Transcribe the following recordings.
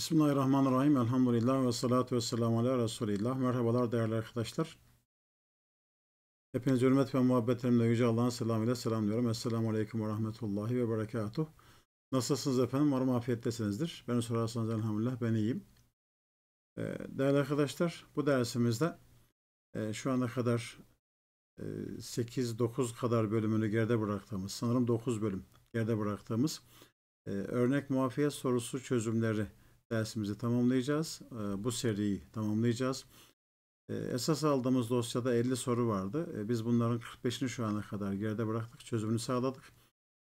Bismillahirrahmanirrahim. Elhamdülillah ve salatu ve selamu ala Resulillah. Merhabalar değerli arkadaşlar. Hepiniz hürmet ve muhabbetlerimle Yüce Allah'ın selamıyla selamlıyorum. Esselamu Aleyküm ve Rahmetullahi ve Berekatuh. Nasılsınız efendim? Umarım afiyettesinizdir. Beni sorarsanız elhamdülillah ben iyiyim. Ee, değerli arkadaşlar bu dersimizde e, şu ana kadar 8-9 e, kadar bölümünü geride bıraktığımız, sanırım 9 bölüm geride bıraktığımız e, örnek muafiyet sorusu çözümleri dersimizi tamamlayacağız. Ee, bu seriyi tamamlayacağız. Ee, esas aldığımız dosyada 50 soru vardı. Ee, biz bunların 45'ini şu ana kadar geride bıraktık. Çözümünü sağladık.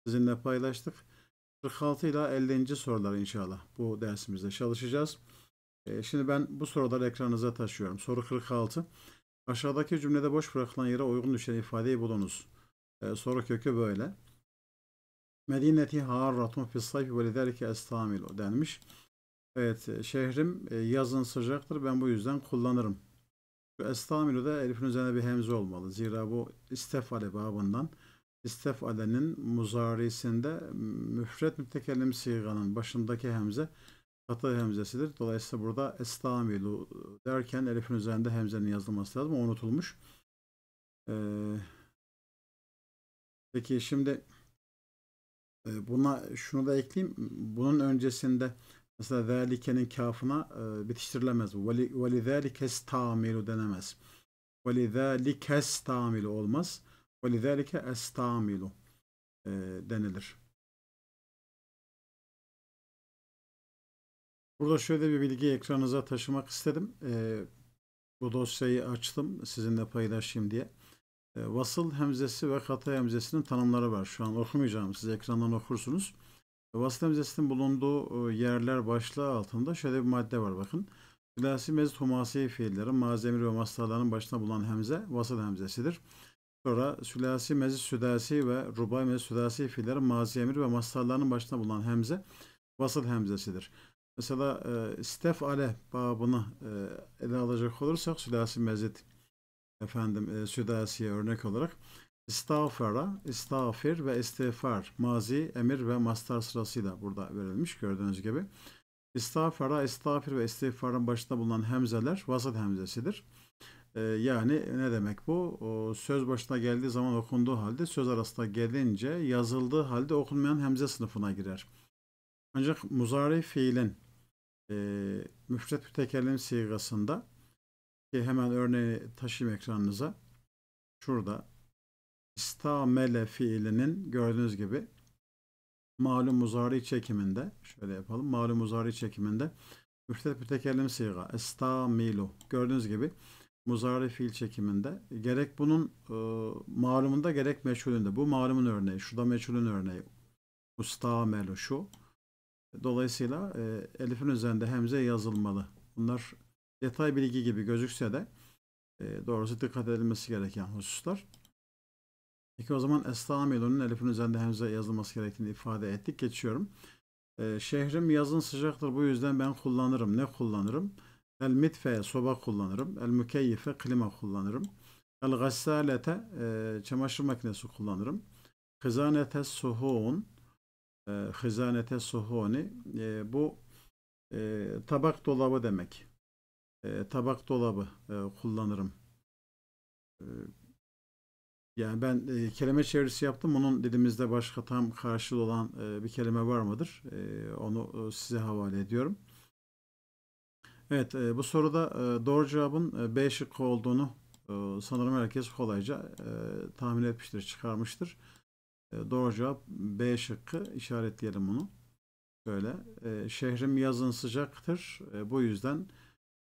Sizinle paylaştık. 46 ile 50. sorular inşallah bu dersimizde çalışacağız. Şimdi ben bu soruları ekranınıza taşıyorum. Soru 46. Aşağıdaki cümlede boş bırakılan yere uygun düşen ifadeyi bulunuz. Soru kökü böyle. Medineti harratun fissayfi ve liderike estamilu denmiş. denmiş. Evet e, şehrim e, yazın sıcaktır ben bu yüzden kullanırım. Estamilu da elifin üzerine bir hemze olmalı. Zira bu istefale babından istefalenin muzarisinde müfret mütekellim siganın başındaki hemze katı hemzesidir. Dolayısıyla burada estamilu derken elifin üzerinde hemzenin yazılması lazım. O unutulmuş. Ee, peki şimdi e, buna şunu da ekleyeyim. Bunun öncesinde Mesela zelikenin kafına e, bitiştirilemez Ve lizalike estamilu denemez. Ve lizalike estamilu olmaz. Ve lizalike estamilu e, denilir. Burada şöyle bir bilgi ekranınıza taşımak istedim. E, bu dosyayı açtım sizinle paylaşayım diye. E, vasıl hemzesi ve kata hemzesinin tanımları var. Şu an okumayacağım. Siz ekrandan okursunuz. Vasıta mizesinin bulunduğu yerler başlığı altında şöyle bir madde var bakın. Sülasi mezit humasi fiilleri mazemir ve mastarların başına bulunan hemze vasıl hemzesidir. Sonra sülasi mezit südasi ve rubay mezit südasi fiilleri mazemir ve mastarların başına bulunan hemze vasıl hemzesidir. Mesela e, stef ale babını e, ele alacak olursak sülasi mezit efendim e, südasiye örnek olarak Estağfara, estağfir ve istiğfar. Mazi, emir ve mastar sırasıyla burada verilmiş gördüğünüz gibi. Estağfara, estağfir ve istiğfarın başında bulunan hemzeler vasat hemzesidir. Ee, yani ne demek bu? O, söz başına geldiği zaman okunduğu halde söz arasında gelince yazıldığı halde okunmayan hemze sınıfına girer. Ancak muzari fiilin e, müfret mütekellim sigasında ki hemen örneği taşıyayım ekranınıza. Şurada istamele fiilinin gördüğünüz gibi malum muzari çekiminde şöyle yapalım. Malum muzari çekiminde müftet mütekellim siga estamilu. Gördüğünüz gibi muzari fiil çekiminde gerek bunun e, malumunda gerek meçhulünde. Bu malumun örneği. Şu da meçhulün örneği. Ustamelu şu. Dolayısıyla e, elifin üzerinde hemze yazılmalı. Bunlar detay bilgi gibi gözükse de e, doğrusu dikkat edilmesi gereken hususlar. Peki o zaman Estamilun'un elifin üzerinde hemze yazılması gerektiğini ifade ettik. Geçiyorum. Ee, şehrim yazın sıcaktır bu yüzden ben kullanırım. Ne kullanırım? El mitfe soba kullanırım. El mükeyyife klima kullanırım. El gassalete e, çamaşır makinesi kullanırım. Hızanete suhun e, hızanete suhuni e, bu e, tabak dolabı demek. E, tabak dolabı e, kullanırım. E, yani ben e, kelime çevirisi yaptım. Onun dilimizde başka tam karşılığı olan e, bir kelime var mıdır? E, onu e, size havale ediyorum. Evet, e, bu soruda e, doğru cevabın e, B şıkkı olduğunu e, sanırım herkes kolayca e, tahmin etmiştir, çıkarmıştır. E, doğru cevap B şıkkı. işaretleyelim onu. Böyle. E, şehrim yazın sıcaktır. E, bu yüzden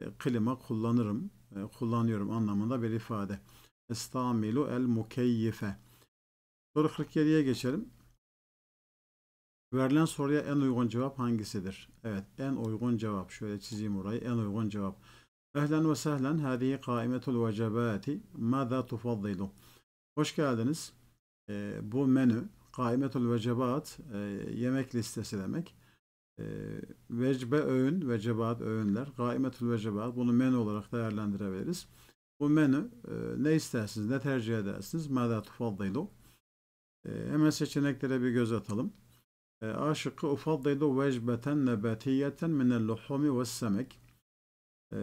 e, klima kullanırım, e, kullanıyorum anlamında bir ifade. Estamilu el mukeyyife. Soru 47'ye geçelim. Verilen soruya en uygun cevap hangisidir? Evet, en uygun cevap. Şöyle çizeyim orayı. En uygun cevap. Ehlen ve sehlen. Hadihi kaimetul vecebati. Mada tufaddilu. Hoş geldiniz. E, bu menü kaimetul vecebat e, yemek listesi demek. E, vecbe öğün, vecebat öğünler. Kaimetul vecebat. Bunu menü olarak değerlendirebiliriz bu menü e, ne istersiniz, ne tercih edersiniz? Mada tufaddilu. E, hemen seçeneklere bir göz atalım. E, A şıkkı ufaddilu vecbeten nebatiyeten minel luhumi ve semek. E,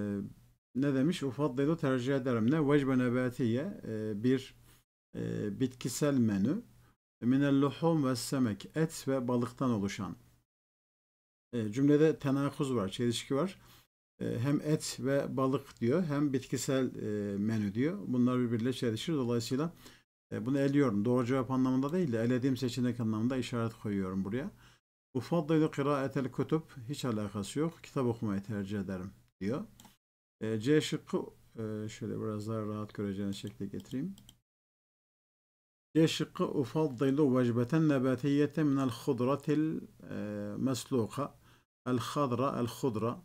ne demiş? Ufaddilu tercih ederim. Ne? Vecbe nebatiye e, bir e, bitkisel menü. E, minel luhum ve semek. Et ve balıktan oluşan. E, cümlede tenakuz var, çelişki var. E, hem et ve balık diyor hem bitkisel e, menü diyor. Bunlar birbiriyle çelişir. Dolayısıyla e, bunu eliyorum. Doğru cevap anlamında değil de elediğim seçenek anlamında işaret koyuyorum buraya. Ufaddilu kıraatel kutup hiç alakası yok. Kitap okumayı tercih ederim diyor. C şıkkı şöyle biraz daha rahat göreceğiniz şekilde getireyim. C şıkkı ufaddilu vecbeten nebatiyete minel hudratil mesluka. El hadra el hudra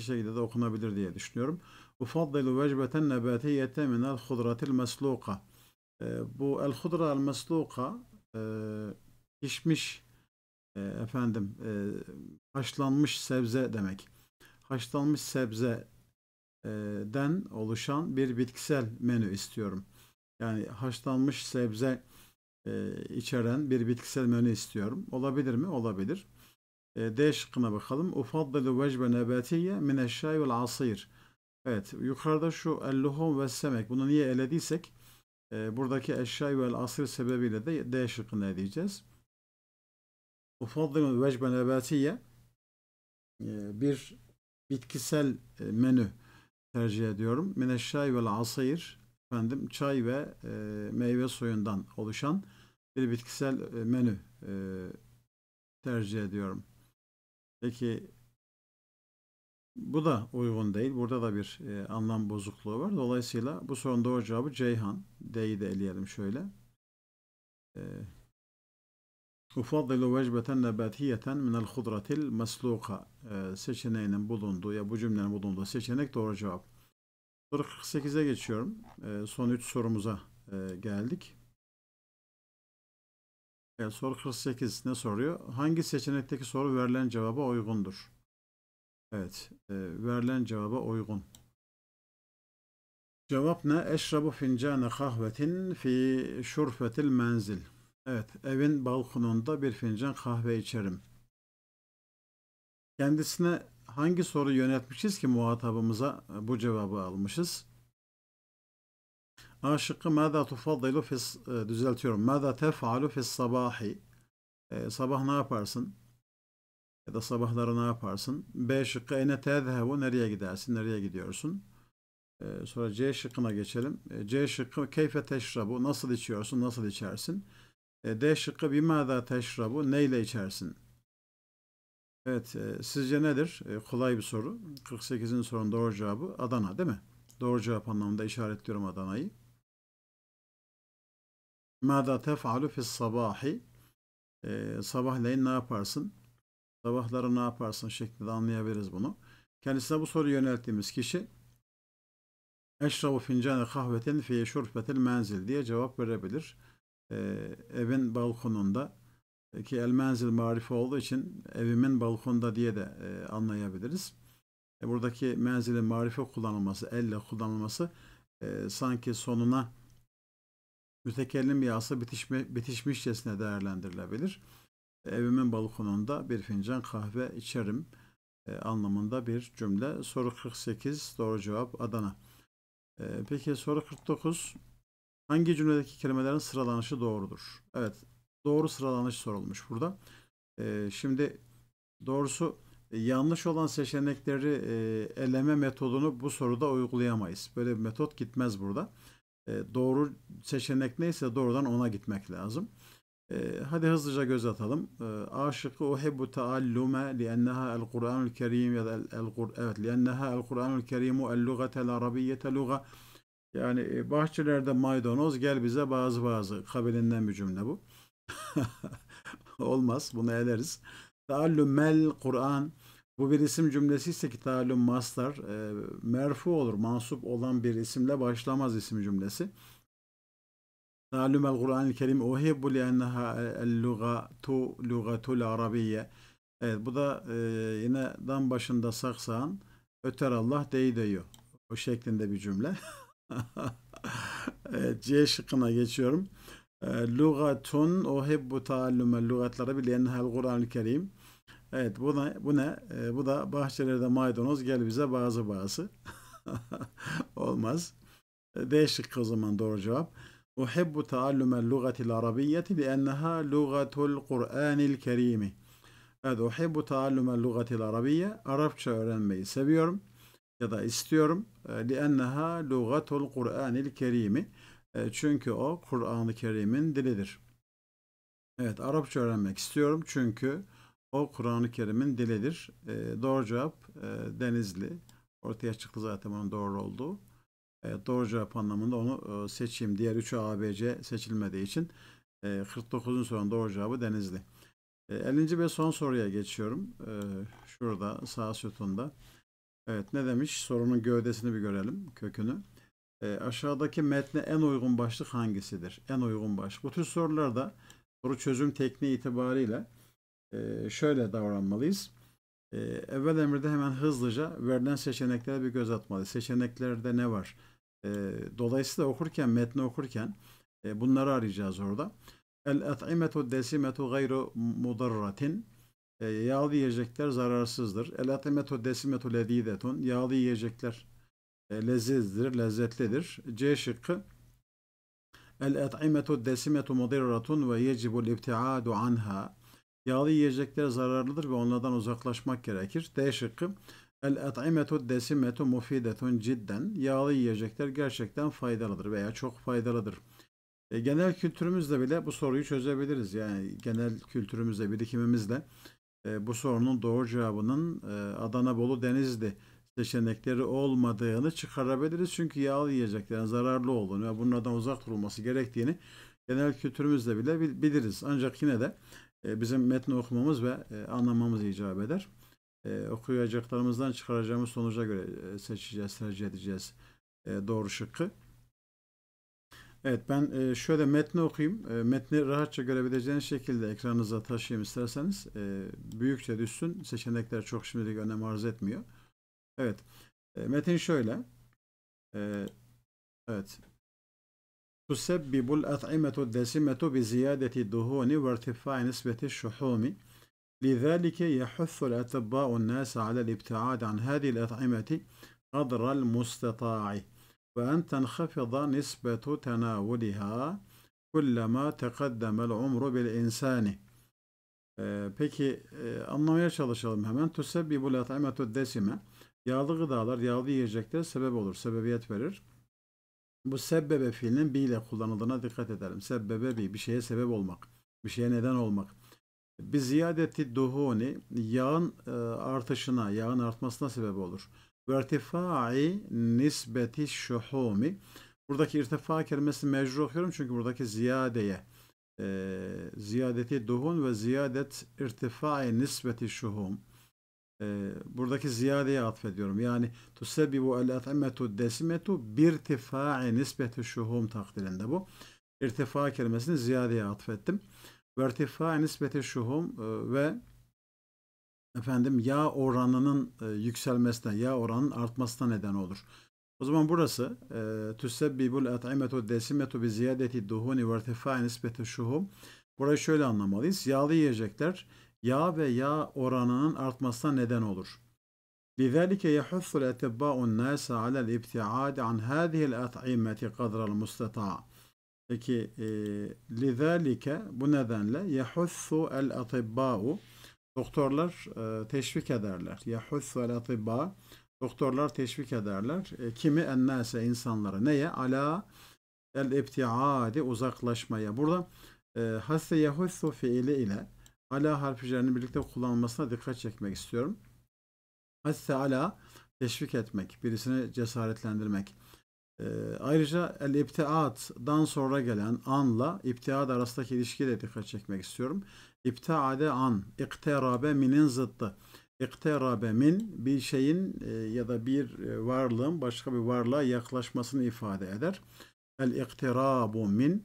şekilde de okunabilir diye düşünüyorum. Ufaddelu vecbeten nebatiyete minel hudratil mesluka. Ee, bu el hudra el mesluka e, pişmiş e, efendim e, haşlanmış sebze demek. Haşlanmış sebze e, den oluşan bir bitkisel menü istiyorum. Yani haşlanmış sebze e, içeren bir bitkisel menü istiyorum. Olabilir mi? Olabilir. E, D şıkkına bakalım. Ufaddelu vecbe nebatiye mineşşay vel asir. Evet yukarıda şu elluhum ve semek. Bunu niye elediysek e, buradaki eşşay vel asir sebebiyle de D şıkkını eleyeceğiz. Ufaddelu vecbe nebatiye e, bir bitkisel e, menü tercih ediyorum. Mineşşay vel asir efendim çay ve e, meyve suyundan oluşan bir bitkisel menü e, tercih ediyorum. Peki bu da uygun değil. Burada da bir e, anlam bozukluğu var. Dolayısıyla bu sorunun doğru cevabı Ceyhan. D'yi de eleyelim şöyle. E, Ufaddilu vecbeten nebatiyeten minel hudratil mesluka e, seçeneğinin bulunduğu ya bu cümlenin bulunduğu seçenek doğru cevap. 48'e geçiyorum. E, son 3 sorumuza e, geldik. Evet, soru 48 ne soruyor? Hangi seçenekteki soru verilen cevaba uygundur? Evet, e, verilen cevaba uygun. Cevap ne? Eşrabu fincane kahvetin fi şurfetil menzil. Evet, evin balkonunda bir fincan kahve içerim. Kendisine hangi soru yönetmişiz ki muhatabımıza bu cevabı almışız? A şıkkı ماذا تفضل في düzeltiyorum. ماذا تفعل في الصباح e, sabah ne yaparsın? Ya da sabahları ne yaparsın? B şıkkı ene tezhevu nereye gidersin? Nereye gidiyorsun? E, sonra C şıkkına geçelim. E, C şıkkı keyfe teşrabu nasıl içiyorsun? Nasıl içersin? E, D şıkkı bimada teşrabu neyle içersin? Evet, e, sizce nedir? kolay bir soru. 48'in sorunun doğru cevabı Adana değil mi? Doğru cevap anlamında işaretliyorum Adana'yı. Mâzâ tef'alu fis sabahi e, sabahleyin ne yaparsın? Sabahları ne yaparsın şeklinde anlayabiliriz bunu. Kendisine bu soruyu yönelttiğimiz kişi eşrabu fincane kahvetin fi şurfetil menzil diye cevap verebilir. E, evin balkonunda e, ki el menzil marifi olduğu için evimin balkonda diye de e, anlayabiliriz. E, buradaki menzilin marifi kullanılması, elle kullanılması e, sanki sonuna mütekellim yağısı bitişme, bitişmişçesine değerlendirilebilir. Evimin balkonunda bir fincan kahve içerim e, anlamında bir cümle. Soru 48 doğru cevap Adana. E, peki soru 49 hangi cümledeki kelimelerin sıralanışı doğrudur? Evet doğru sıralanış sorulmuş burada. E, şimdi doğrusu e, yanlış olan seçenekleri e, eleme metodunu bu soruda uygulayamayız. Böyle bir metot gitmez burada. E, doğru seçenek neyse doğrudan ona gitmek lazım. E, hadi hızlıca göz atalım. E, A şıkkı uhibbu taallume lienneha el Kur'anul Kerim ya da el Kur'an evet lienneha el Kur'anul Kerimu el lugatel arabiyyete luga yani e, bahçelerde maydanoz gel bize bazı bazı kabilinden bir cümle bu. Olmaz bunu ederiz. Taallumel Kur'an bu bir isim cümlesi ise ki talim mastar e, merfu olur. Mansup olan bir isimle başlamaz isim cümlesi. talim el Kur'an-ı Kerim uhibbu li enneha el lugatu lugatul arabiyye. Evet bu da e, yine dan başında saksan öter Allah dey diyor. O şeklinde bir cümle. evet, C şıkkına geçiyorum. E, Lugatun uhibbu talumel lugatlara bilenhel Kur'an-ı Kerim. Evet bu ne? Bu ne? E, bu da bahçelerde maydanoz gel bize bazı bazı. Olmaz. Ee, değişik şıkkı o zaman doğru cevap. Uhibbu taallumen lugatil arabiyyeti lienneha lugatul Kur'anil kerimi. Evet uhibbu taallumen lugatil arabiyye. Arapça öğrenmeyi seviyorum ya da istiyorum. Li ee, Lienneha lugatul Kur'anil kerimi. Çünkü o Kur'an-ı Kerim'in dilidir. Evet Arapça öğrenmek istiyorum çünkü o Kur'an-ı Kerim'in dilidir. E, doğru cevap e, Denizli. Ortaya çıktı zaten onun doğru olduğu. E, doğru cevap anlamında onu e, seçeyim. Diğer 3'ü ABC seçilmediği için e, 49'un sonunda doğru cevabı Denizli. E, 50. ve son soruya geçiyorum. E, şurada sağ sütunda. Evet ne demiş? Sorunun gövdesini bir görelim, kökünü. E, aşağıdaki metne en uygun başlık hangisidir? En uygun başlık. Bu tür sorularda soru çözüm tekniği itibariyle ee, şöyle davranmalıyız. E, evvel emirde hemen hızlıca verilen seçeneklere bir göz atmalıyız. Seçeneklerde ne var? Ee, dolayısıyla okurken, metni okurken e, bunları arayacağız orada. El-et'imetu desimetu gayru mudarratin e, yağlı yiyecekler zararsızdır. El atimetu desimetu ledidetun yağlı yiyecekler e, lezzetlidir. C şıkkı El atimetu desimetu mudirratun ve yecibul ibtiadu anha Yağlı yiyecekler zararlıdır ve onlardan uzaklaşmak gerekir. D şıkkı. El et'imetu desimetu mufidetun cidden. Yağlı yiyecekler gerçekten faydalıdır veya çok faydalıdır. E, genel kültürümüzle bile bu soruyu çözebiliriz. Yani genel kültürümüzle, birikimimizle e, bu sorunun doğru cevabının e, Adana, Bolu, Denizli seçenekleri olmadığını çıkarabiliriz. Çünkü yağlı yiyeceklerin zararlı olduğunu ve bunlardan uzak durulması gerektiğini genel kültürümüzle bile biliriz. Ancak yine de e, bizim metni okumamız ve e, anlamamız icap eder. E, okuyacaklarımızdan çıkaracağımız sonuca göre seçeceğiz, tercih edeceğiz doğru şıkkı. Evet ben şöyle metni okuyayım. Metni rahatça görebileceğiniz şekilde ekranınıza taşıyayım isterseniz. Büyükçe düşsün. Seçenekler çok şimdilik önem arz etmiyor. Evet. Metin şöyle. Evet. تسبب الأطعمة الدسمة بزيادة الدهون وارتفاع نسبة الشحوم لذلك يحث الأطباء الناس على الابتعاد عن هذه الأطعمة قدر المستطاع وأن تنخفض نسبة تناولها كلما تقدم العمر بالإنسان Peki anlamaya çalışalım hemen. Tusebbibu l-at'imetu desime. Yağlı gıdalar, yağlı yiyecekler sebep olur, sebebiyet verir. bu sebbebe fiilinin bi ile kullanıldığına dikkat edelim. Sebbebe bi, bir şeye sebep olmak, bir şeye neden olmak. Bir ziyadeti duhuni, yağın e, artışına, yağın artmasına sebep olur. Vertifai nisbeti şuhumi. Buradaki irtifa kelimesi mecbur okuyorum çünkü buradaki ziyadeye e, ziyadeti duhun ve ziyadet irtifai nisbeti şuhum e, buradaki ziyadeye atfediyorum. Yani tusebbibu el et'imetu desimetu birtifa'i nispeti şuhum takdirinde bu. İrtifa kelimesini ziyadeye atfettim. Vertifa'i nispeti şuhum e, ve efendim yağ oranının e, yükselmesine, yağ oranının artmasına neden olur. O zaman burası e, tüsebbibul et'imetu desimetu bi ziyadeti duhuni vertifa'i nispeti şuhum. Burayı şöyle anlamalıyız. Yağlı yiyecekler yağ ve yağ oranının artmasına neden olur. لذلك يحث الأطباء الناس على الابتعاد عن هذه الأطعمة قدر المستطاع. Peki e, لذلك bu nedenle yahussu el atibba'u doktorlar e, teşvik ederler. Yahussu el atibba doktorlar teşvik ederler. E, kimi ennase insanlara neye? Ala el ibtiadi uzaklaşmaya. Burada e, hasse yahussu fiili ile ala harflerini birlikte kullanılmasına dikkat çekmek istiyorum. Hasse ala teşvik etmek, birisini cesaretlendirmek. Ee, ayrıca el iptiat'dan sonra gelen anla iptiad arasındaki ilişkiye de dikkat çekmek istiyorum. İptiade an, iktirabe minin zıttı. İktirabe min bir şeyin e, ya da bir e, varlığın başka bir varlığa yaklaşmasını ifade eder. El iktirabu min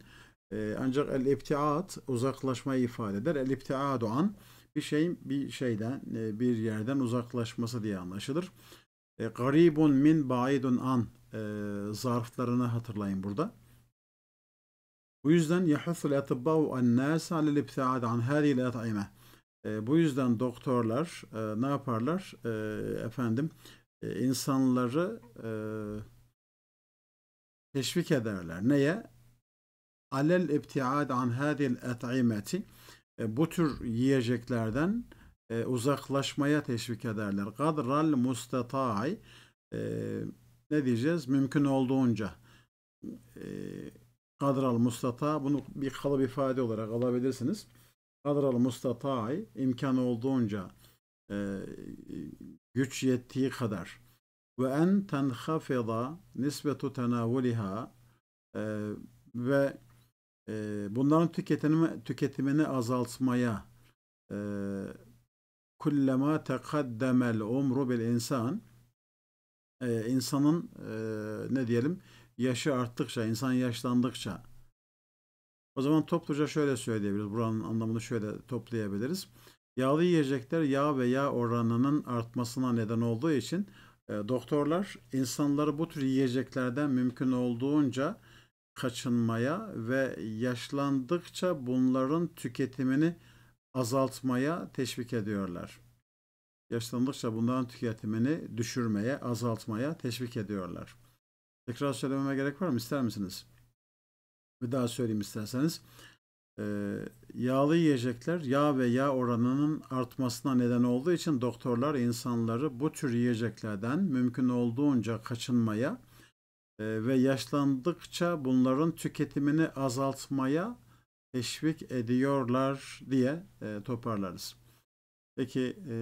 ee, ancak el-ibtiat uzaklaşmayı ifade eder. El-ibtiadu an bir şeyin bir şeyden e, bir yerden uzaklaşması diye anlaşılır. E, garibun min baidun an e, zarflarını hatırlayın burada. Bu yüzden yahusul etibba'u ennâs alel ibtiad an hâzîl et'ime. E, bu yüzden doktorlar e, ne yaparlar? E, efendim e, insanları e, teşvik ederler. Neye? alel ibtiad an hadil et'imeti e, bu tür yiyeceklerden e, uzaklaşmaya teşvik ederler. Gadral mustatay e, ne diyeceğiz? Mümkün olduğunca e, kadral mustata bunu bir kalıp ifade olarak alabilirsiniz. Kadral mustatay imkan olduğunca e, güç yettiği kadar ve en tenhafida nisbetu tenavuliha e, ve e, bunların tüketimi, tüketimini azaltmaya e, kullema tekaddemel umru bil insan e, insanın e, ne diyelim yaşı arttıkça, insan yaşlandıkça o zaman topluca şöyle söyleyebiliriz. Buranın anlamını şöyle toplayabiliriz. Yağlı yiyecekler yağ ve yağ oranının artmasına neden olduğu için e, doktorlar insanları bu tür yiyeceklerden mümkün olduğunca kaçınmaya ve yaşlandıkça bunların tüketimini azaltmaya teşvik ediyorlar. Yaşlandıkça bunların tüketimini düşürmeye, azaltmaya teşvik ediyorlar. Tekrar söylememe gerek var mı? İster misiniz? Bir daha söyleyeyim isterseniz. Ee, yağlı yiyecekler yağ ve yağ oranının artmasına neden olduğu için doktorlar insanları bu tür yiyeceklerden mümkün olduğunca kaçınmaya, ee, ve yaşlandıkça bunların tüketimini azaltmaya teşvik ediyorlar diye e, toparlarız. Peki e,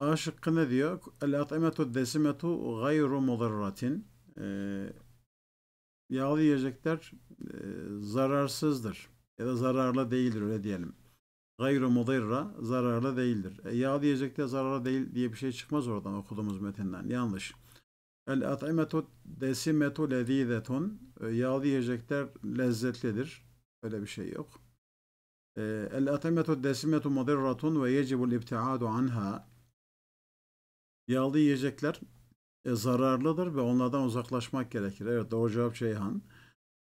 A şıkkı ne diyor? El-at'imetu desimetu gayru mudarratin ee, Yağlı yiyecekler e, zararsızdır ya da zararlı değildir öyle diyelim. Gayru mudarra zararlı değildir. E, yağlı yiyecekte zararlı değil diye bir şey çıkmaz oradan okuduğumuz metinden. Yanlış. El at'imetu desimetu lezizetun. E, yağlı yiyecekler lezzetlidir. Öyle bir şey yok. E, el at'imetu desimetu mudirratun ve yecibul ibtiadu anha. Yağlı yiyecekler e, zararlıdır ve onlardan uzaklaşmak gerekir. Evet doğru cevap Ceyhan.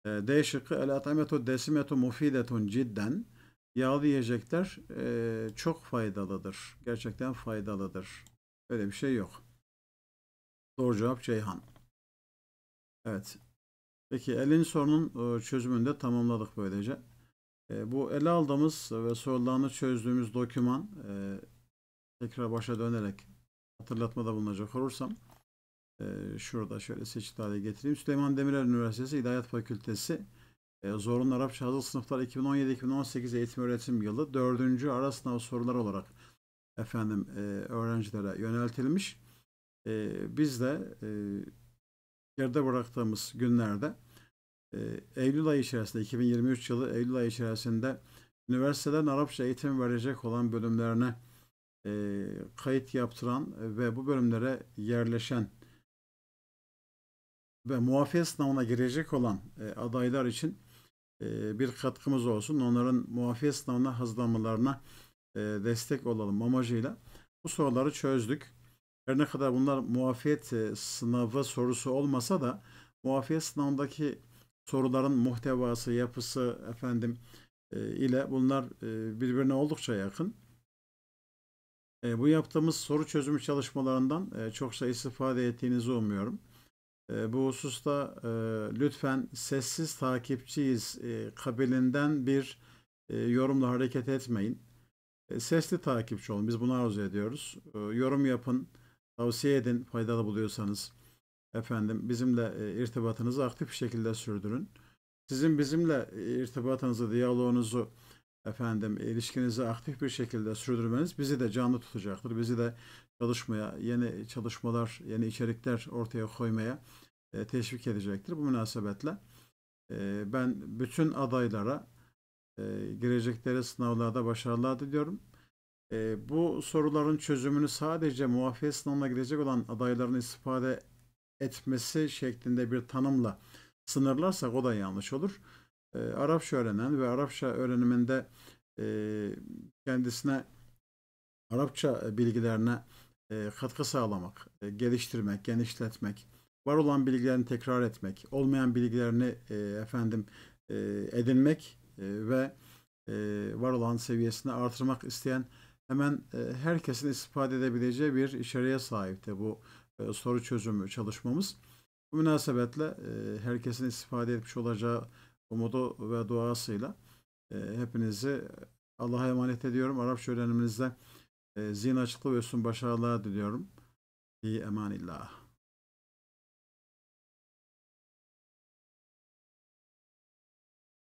E, D şıkkı el at'imetu desimetu mufidetun cidden. Yağlı yiyecekler e, çok faydalıdır. Gerçekten faydalıdır. Öyle bir şey yok. Doğru cevap Ceyhan. Evet. Peki 50. sorunun e, çözümünü de tamamladık böylece. E, bu ele aldığımız ve sorularını çözdüğümüz doküman e, tekrar başa dönerek hatırlatmada bulunacak olursam şurada şöyle seçit hale getireyim. Süleyman Demirel Üniversitesi İdayat Fakültesi Zorunlu Arapça Hazır Sınıflar 2017-2018 eğitim öğretim yılı 4. ara sınav soruları olarak efendim öğrencilere yöneltilmiş e, biz de e, geride bıraktığımız günlerde e, Eylül ayı içerisinde 2023 yılı Eylül ayı içerisinde üniversiteden Arapça eğitim verecek olan bölümlerine e, kayıt yaptıran ve bu bölümlere yerleşen ve muafiyet sınavına girecek olan e, adaylar için e, bir katkımız olsun. Onların muafiyet sınavına hazırlanmalarına e, destek olalım amacıyla bu soruları çözdük. Her ne kadar bunlar muafiyet e, sınavı sorusu olmasa da muafiyet sınavındaki soruların muhtevası, yapısı efendim e, ile bunlar e, birbirine oldukça yakın. E, bu yaptığımız soru çözümü çalışmalarından e, çokça istifade ettiğinizi umuyorum. E, bu hususta e, lütfen sessiz takipçiyiz e, kabilinden bir e, yorumla hareket etmeyin. E, sesli takipçi olun. Biz bunu arzu ediyoruz. E, yorum yapın tavsiye edin faydalı buluyorsanız. Efendim bizimle e, irtibatınızı aktif bir şekilde sürdürün. Sizin bizimle e, irtibatınızı, diyaloğunuzu, efendim ilişkinizi aktif bir şekilde sürdürmeniz bizi de canlı tutacaktır. Bizi de çalışmaya, yeni çalışmalar, yeni içerikler ortaya koymaya e, teşvik edecektir. Bu münasebetle e, ben bütün adaylara girecekleri sınavlarda başarılar diliyorum. E, bu soruların çözümünü sadece muafiyet sınavına gidecek olan adayların istifade etmesi şeklinde bir tanımla sınırlarsak o da yanlış olur. E, Arapça öğrenen ve Arapça öğreniminde e, kendisine Arapça bilgilerine e, katkı sağlamak, e, geliştirmek, genişletmek, var olan bilgilerini tekrar etmek, olmayan bilgilerini e, efendim e, edinmek e, ve e, var olan seviyesini artırmak isteyen hemen e, herkesin istifade edebileceği bir içeriğe sahipti bu e, soru çözümü çalışmamız. Bu münasebetle e, herkesin istifade etmiş olacağı umudu ve duasıyla hepinizi Allah'a emanet ediyorum. Arapça öğreniminizde zihin açıklığı ve üstün başarılar diliyorum. İyi emanillah.